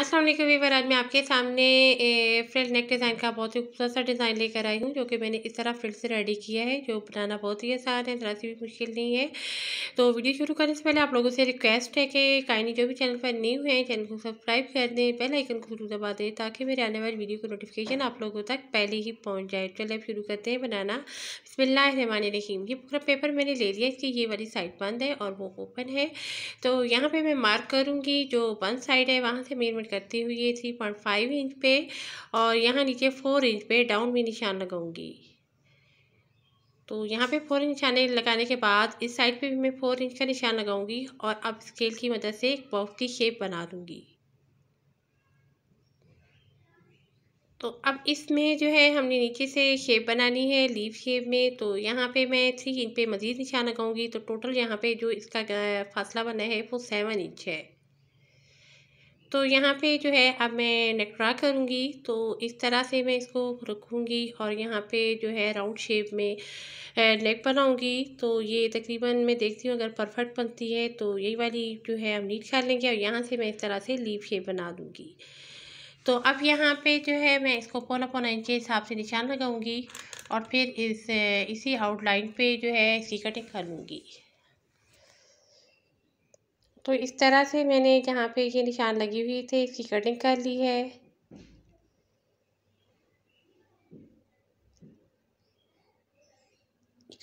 अस्सलाम वालेकुम वीवर आज मैं आपके सामने फ्रिल नेक डिज़ाइन का बहुत ही खूबसूरत सा डिज़ाइन लेकर आई हूँ जो कि मैंने इस तरह फ्रिल से रेडी किया है जो बनाना बहुत ही आसान है ज़रा सी भी मुश्किल नहीं है तो वीडियो शुरू करने से पहले आप लोगों से रिक्वेस्ट है कि काइंडली जो भी चैनल पर न्यू हैं चैनल को सब्सक्राइब कर दें बेल आइकन को जरूर दबा दें ताकि मेरे आने वाली वीडियो की नोटिफिकेशन आप लोगों तक पहले ही पहुँच जाए तो चलिए अब शुरू करते हैं बनाना बसमान रहीम ये पूरा पेपर मैंने ले लिया इसकी ये वाली साइड बंद है और वो ओपन है तो यहाँ पर मैं मार्क करूँगी जो बंद साइड है वहाँ से मेरे मेजरमेंट करते हुए ये थ्री पॉइंट फाइव इंच पे और यहाँ नीचे फोर इंच पे डाउन भी निशान लगाऊंगी तो यहाँ पे फोर इंच निशाने लगाने के बाद इस साइड पे भी मैं फोर इंच का निशान लगाऊंगी और अब स्केल की मदद से एक बॉक्स की शेप बना दूंगी तो अब इसमें जो है हमने नीचे से शेप बनानी है लीव शेप में तो यहाँ पे मैं थ्री इंच पे मज़ीद निशान लगाऊंगी तो टोटल यहाँ पे जो इसका फासला बना है वो सेवन इंच है तो यहाँ पे जो है अब मैं नटरा करूँगी तो इस तरह से मैं इसको रखूँगी और यहाँ पे जो है राउंड शेप में नेक बनाऊँगी तो ये तकरीबन मैं देखती हूँ अगर परफेक्ट बनती है तो यही वाली जो है हम नीट कर लेंगे और यहाँ से मैं इस तरह से लीव शेप बना दूँगी तो अब यहाँ पे जो है मैं इसको पौना पौना इंच के हिसाब से निशान लगाऊँगी और फिर इस इसी आउटलाइन पे जो है इसकी कटिंग कर लूँगी तो इस तरह से मैंने जहाँ पे ये निशान लगी हुई थे इसकी कटिंग कर ली है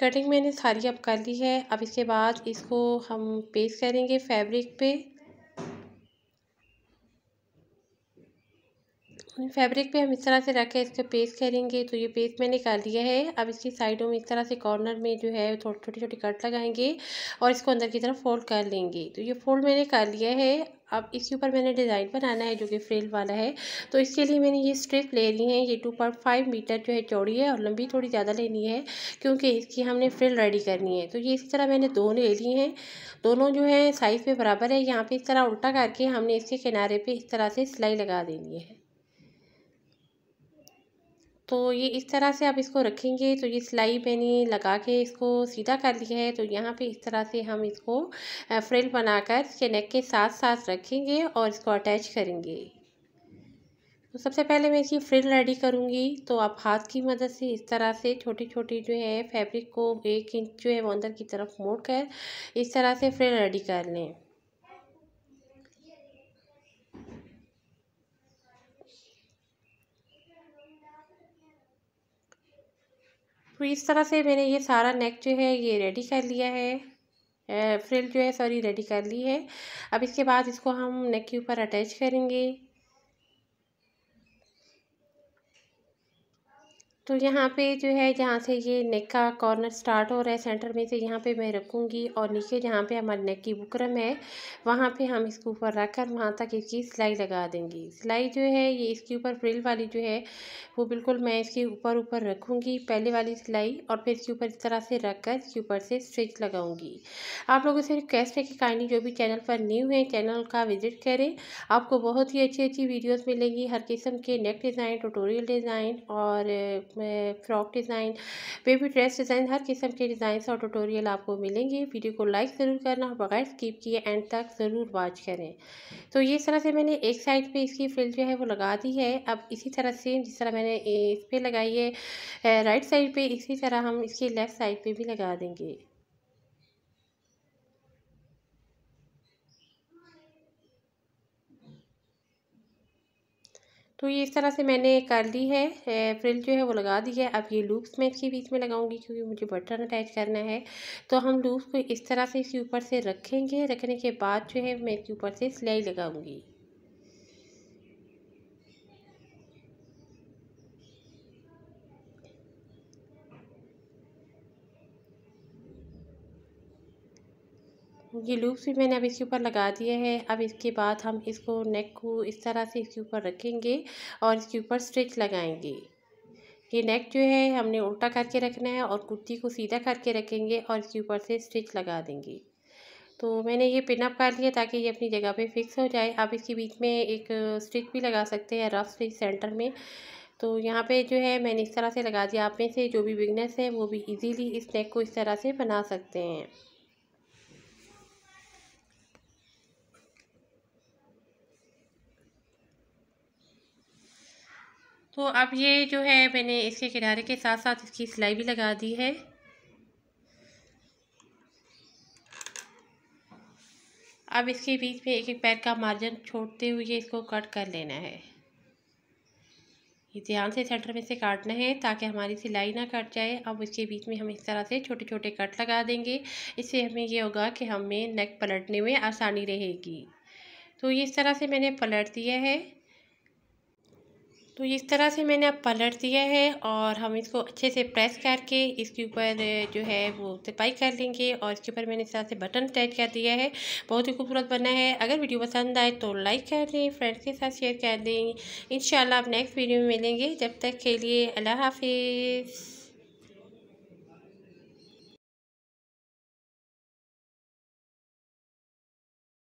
कटिंग मैंने सारी अब कर ली है अब इसके बाद इसको हम पेस्ट करेंगे फैब्रिक पे फैब्रिक पे हम इस तरह से रखे इसका पेस्ट करेंगे तो ये पेस्ट मैंने निकाल दिया है अब इसकी साइडों में इस तरह से कॉर्नर में जो है थोड़ी छोटी छोटी कट लगाएंगे और इसको अंदर की तरफ फोल्ड कर लेंगे तो ये फोल्ड मैंने कर लिया है अब इसके ऊपर मैंने डिज़ाइन बनाना है जो कि फ्रेल वाला है तो इसके लिए मैंने ये स्ट्रिप ले ली है ये टू पॉइंट फाइव मीटर जो है चौड़ी है और लंबी थोड़ी ज़्यादा लेनी है क्योंकि इसकी हमने फ्रेल रेडी करनी है तो ये इसी तरह मैंने दो ले ली हैं दोनों जो है साइज़ पे बराबर है यहाँ पर इस तरह उल्टा करके हमने इसके किनारे पर इस तरह से सिलाई लगा देनी है तो ये इस तरह से आप इसको रखेंगे तो ये सिलाई मैंने लगा के इसको सीधा कर लिया है तो यहाँ पे इस तरह से हम इसको फ्रिल बनाकर इसके नेक के साथ साथ रखेंगे और इसको अटैच करेंगे तो सबसे पहले मैं इसकी फ्रिल रेडी करूँगी तो आप हाथ की मदद से इस तरह से छोटी छोटी जो है फैब्रिक को एक इंच जो है वो अंदर की तरफ मोड़ कर इस तरह से फ्रिल रेडी कर लें तो इस तरह से मैंने ये सारा नेक जो है ये रेडी कर लिया है फ्रिल जो है सॉरी रेडी कर ली है अब इसके बाद इसको हम नेक के ऊपर अटैच करेंगे तो यहाँ पे जो है जहाँ से ये नेक का कॉर्नर स्टार्ट हो रहा है सेंटर में से यहाँ पे मैं रखूँगी और नीचे जहाँ पे हमारे नेक की बुकरम है वहाँ पे हम इसके ऊपर रख कर वहाँ तक इसकी सिलाई लगा देंगी सिलाई जो है ये इसके ऊपर फ्रिल वाली जो है वो बिल्कुल मैं इसके ऊपर ऊपर रखूँगी पहले वाली सिलाई और फिर इसके ऊपर इस तरह से रख कर इसके ऊपर से स्ट्रिच लगाऊँगी आप लोगों से रिक्वेस्ट है कि काइंडली जो भी चैनल पर न्यू है चैनल का विजिट करें आपको बहुत ही अच्छी अच्छी वीडियोज़ मिलेंगी हर किस्म के नेक डिज़ाइन टूटोरियल डिज़ाइन और उसमें frock design baby dress design हर किस्म के डिज़ाइन और टूटोरियल आपको मिलेंगे वीडियो को लाइक ज़रूर करना और बगैर स्किप किए एंड तक ज़रूर वॉच करें तो इस तरह से मैंने एक साइड पर इसकी फ्रिल जो है वो लगा दी है अब इसी तरह सेम जिस तरह मैंने इस पर लगाई है राइट साइड पर इसी तरह हम इसकी लेफ़्ट साइड पर भी लगा देंगे तो ये इस तरह से मैंने कर ली है फ्रिल जो है वो लगा दी है अब ये लूप्स मैं इसके बीच में लगाऊंगी क्योंकि मुझे बटन अटैच करना है तो हम लूप्स को इस तरह से इसके ऊपर से रखेंगे रखने के बाद जो है मैं इसके ऊपर से सिलाई लगाऊंगी ये लूप्स भी मैंने अब इसके ऊपर लगा दिए हैं अब इसके बाद हम इसको नेक को इस तरह से इसके ऊपर रखेंगे और इसके ऊपर स्टिच लगाएंगे ये नेक जो है हमने उल्टा करके रखना है और कुर्ती को सीधा करके रखेंगे और इसके ऊपर से स्टिच लगा देंगे तो मैंने ये पिनअप कर लिया ताकि ये अपनी जगह पर फिक्स हो जाए आप इसके बीच में एक स्टिच भी लगा सकते हैं रफ स्टिच सेंटर में तो यहाँ पे जो है मैंने इस तरह से लगा दिया आप में से जो भी बिगनेस है वो भी इजीली इस नेक को इस तरह से बना सकते हैं तो अब ये जो है मैंने इसके किनारे के साथ साथ इसकी सिलाई भी लगा दी है अब इसके बीच में एक एक पैर का मार्जिन छोड़ते हुए इसको कट कर लेना है ये ध्यान से सेंटर में से काटना है ताकि हमारी सिलाई ना कट जाए अब इसके बीच में हम इस तरह से छोटे छोटे कट लगा देंगे इससे हमें ये होगा कि हमें नेक पलटने में आसानी रहेगी तो ये इस तरह से मैंने पलट दिया है तो इस तरह से मैंने अब पलट दिया है और हम इसको अच्छे से प्रेस करके इसके ऊपर जो है वो सिपाई कर लेंगे और इसके ऊपर मैंने इस तरह से बटन अटैच कर दिया है बहुत ही खूबसूरत बना है अगर वीडियो पसंद आए तो लाइक कर दें फ्रेंड्स के साथ शेयर कर दें इन आप नेक्स्ट वीडियो में मिलेंगे जब तक के लिए अल्लाह हाफिज़